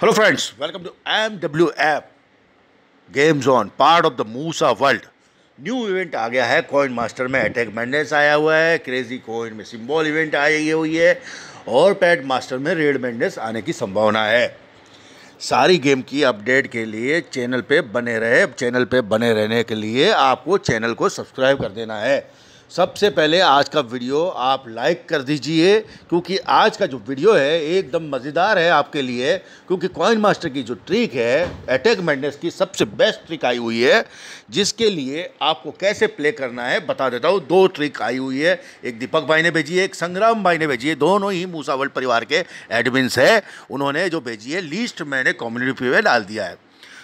hello friends welcome to M W F games on part of the Moosa world new event आ गया है coin master में attack madness आया हुआ है क्रेजी कॉइन में सिम्बॉल इवेंट आई हुई है और पैट मास्टर में रेड मैंडेस आने की संभावना है सारी गेम की अपडेट के लिए चैनल पे बने रहे चैनल पे बने रहने के लिए आपको चैनल को सब्सक्राइब कर देना है सबसे पहले आज का वीडियो आप लाइक कर दीजिए क्योंकि आज का जो वीडियो है एकदम मज़ेदार है आपके लिए क्योंकि कॉइन मास्टर की जो ट्रिक है अटैक मैडनेस की सबसे बेस्ट ट्रिक आई हुई है जिसके लिए आपको कैसे प्ले करना है बता देता हूँ दो ट्रिक आई हुई है एक दीपक भाई ने भेजी है एक संग्राम भाई ने भेजी है दोनों ही मूसावल परिवार के एडमिन्स है उन्होंने जो भेजी है लिस्ट मैंने कम्युनिटी पे डाल दिया है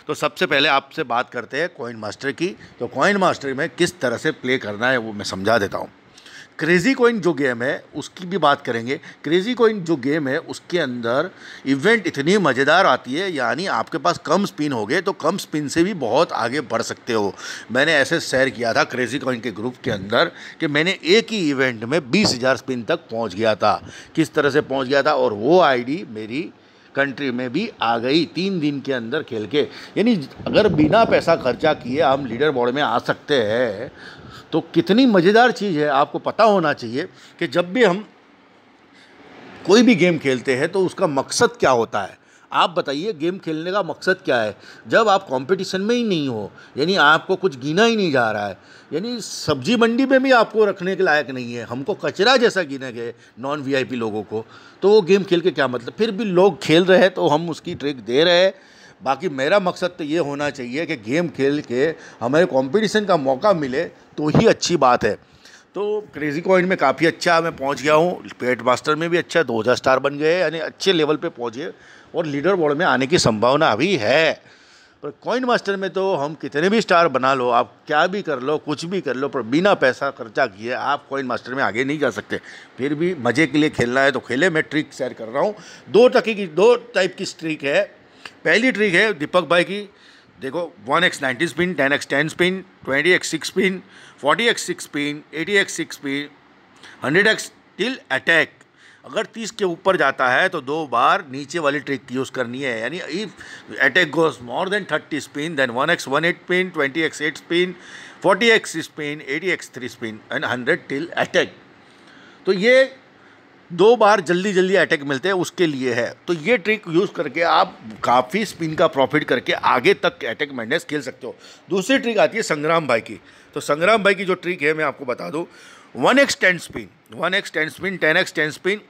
तो सबसे पहले आपसे बात करते हैं कॉइन मास्टर की तो कॉइन मास्टर में किस तरह से प्ले करना है वो मैं समझा देता हूँ क्रेज़ी कोइन जो गेम है उसकी भी बात करेंगे क्रेज़ी कोइन जो गेम है उसके अंदर इवेंट इतनी मज़ेदार आती है यानी आपके पास कम स्पिन हो गए तो कम स्पिन से भी बहुत आगे बढ़ सकते हो मैंने ऐसे शेयर किया था क्रेज़ी कोइन के ग्रुप के अंदर कि मैंने एक ही इवेंट में बीस हज़ार स्पिन तक पहुँच गया था किस तरह से पहुँच गया था और वो आईडी मेरी कंट्री में भी आ गई तीन दिन के अंदर खेल के यानी अगर बिना पैसा खर्चा किए हम लीडर बोर्ड में आ सकते हैं तो कितनी मज़ेदार चीज़ है आपको पता होना चाहिए कि जब भी हम कोई भी गेम खेलते हैं तो उसका मकसद क्या होता है आप बताइए गेम खेलने का मकसद क्या है जब आप कंपटीशन में ही नहीं हो यानी आपको कुछ गिना ही नहीं जा रहा है यानी सब्जी मंडी में भी आपको रखने के लायक नहीं है हमको कचरा जैसा गिने गए नॉन वीआईपी लोगों को तो वो गेम खेल के क्या मतलब फिर भी लोग खेल रहे हैं तो हम उसकी ट्रिक दे रहे हैं बाकी मेरा मकसद तो ये होना चाहिए कि गेम खेल के हमें कंपटीशन का मौका मिले तो ही अच्छी बात है तो क्रेज़ी कॉइन में काफ़ी अच्छा मैं पहुंच गया हूँ पेट मास्टर में भी अच्छा दो हज़ार स्टार बन गए यानी अच्छे लेवल पे पहुंचे और लीडर बोर्ड में आने की संभावना अभी है पर कॉइन मास्टर में तो हम कितने भी स्टार बना लो आप क्या भी कर लो कुछ भी कर लो पर बिना पैसा खर्चा किए आप कॉइन मास्टर में आगे नहीं जा सकते फिर भी मज़े के लिए खेलना है तो खेले मैं ट्रिक शेयर कर रहा हूँ दो टके की दो टाइप की ट्रिक है पहली ट्रिक है दीपक भाई की देखो one X ninety spin ten X ten spin twenty X six spin forty X six spin eighty X six spin hundred X till attack अगर तीस के ऊपर जाता है तो दो बार नीचे वाली ट्रिक यूज़ करनी है यानी if attack goes more than thirty spin then one X one eight spin twenty X eight spin forty X spin eighty X three spin and hundred till attack तो ये दो बार जल्दी जल्दी अटैक मिलते हैं उसके लिए है तो ये ट्रिक यूज़ करके आप काफ़ी स्पिन का प्रॉफिट करके आगे तक अटैक मैंडेस खेल सकते हो दूसरी ट्रिक आती है संग्राम भाई की तो संग्राम भाई की जो ट्रिक है मैं आपको बता दूँ one X ten spin one X ten spin ten X ten spin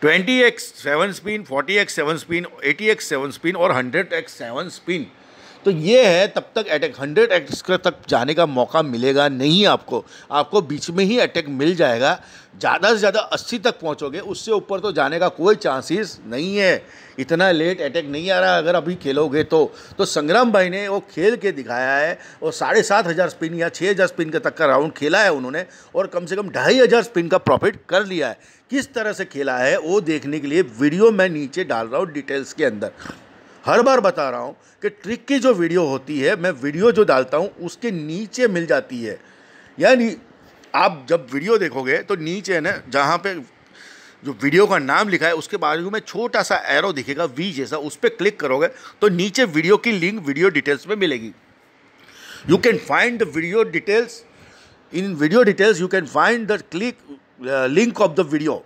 twenty X seven spin forty X seven spin eighty X seven spin और हंड्रेड एक्स सेवन स्पिन तो ये है तब तक अटैक हंड्रेड एक्स तक जाने का मौका मिलेगा नहीं आपको आपको बीच में ही अटैक मिल जाएगा ज़्यादा से ज़्यादा अस्सी तक पहुँचोगे उससे ऊपर तो जाने का कोई चांसेस नहीं है इतना लेट अटैक नहीं आ रहा अगर अभी खेलोगे तो तो संग्राम भाई ने वो खेल के दिखाया है और साढ़े सात हज़ार स्पिन या छः हज़ार स्पिन का तक का राउंड खेला है उन्होंने और कम से कम ढाई हज़ार स्पिन का प्रॉफिट कर लिया है किस तरह से खेला है वो देखने के लिए वीडियो मैं नीचे डाल रहा हूँ डिटेल्स के अंदर हर बार बता रहा हूँ कि ट्रिक की जो वीडियो होती है मैं वीडियो जो डालता हूँ उसके नीचे मिल जाती है यानी आप जब वीडियो देखोगे तो नीचे ना जहाँ पे जो वीडियो का नाम लिखा है उसके बाद में छोटा सा एरो दिखेगा वी जैसा उस पर क्लिक करोगे तो नीचे वीडियो की लिंक वीडियो डिटेल्स में मिलेगी you can find the video details in video details you can find the click link of the video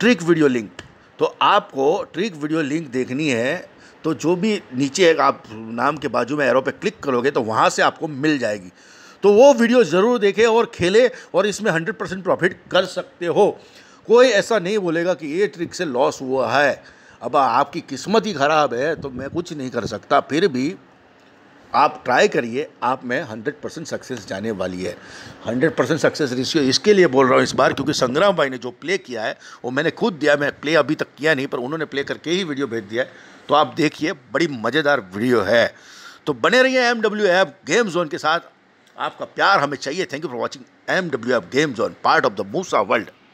trick video link तो आपको ट्रिक वीडियो लिंक देखनी है तो जो भी नीचे है आप नाम के बाजू में एरो पे क्लिक करोगे तो वहाँ से आपको मिल जाएगी तो वो वीडियो ज़रूर देखें और खेले और इसमें हंड्रेड परसेंट प्रॉफिट कर सकते हो कोई ऐसा नहीं बोलेगा कि ये ट्रिक से लॉस हुआ है अब आपकी किस्मत ही ख़राब है तो मैं कुछ नहीं कर सकता फिर भी आप ट्राई करिए आप में हंड्रेड परसेंट सक्सेस जाने वाली है हंड्रेड परसेंट सक्सेस रिश्यो इसके लिए बोल रहा हूँ इस बार क्योंकि संग्राम भाई ने जो प्ले किया है वो मैंने खुद दिया मैं प्ले अभी तक किया नहीं पर उन्होंने प्ले करके ही वीडियो भेज दिया है तो आप देखिए बड़ी मज़ेदार वीडियो है तो बने रहिए M W F game zone के साथ आपका प्यार हमें चाहिए thank you for watching M W F game zone part of the Moosa world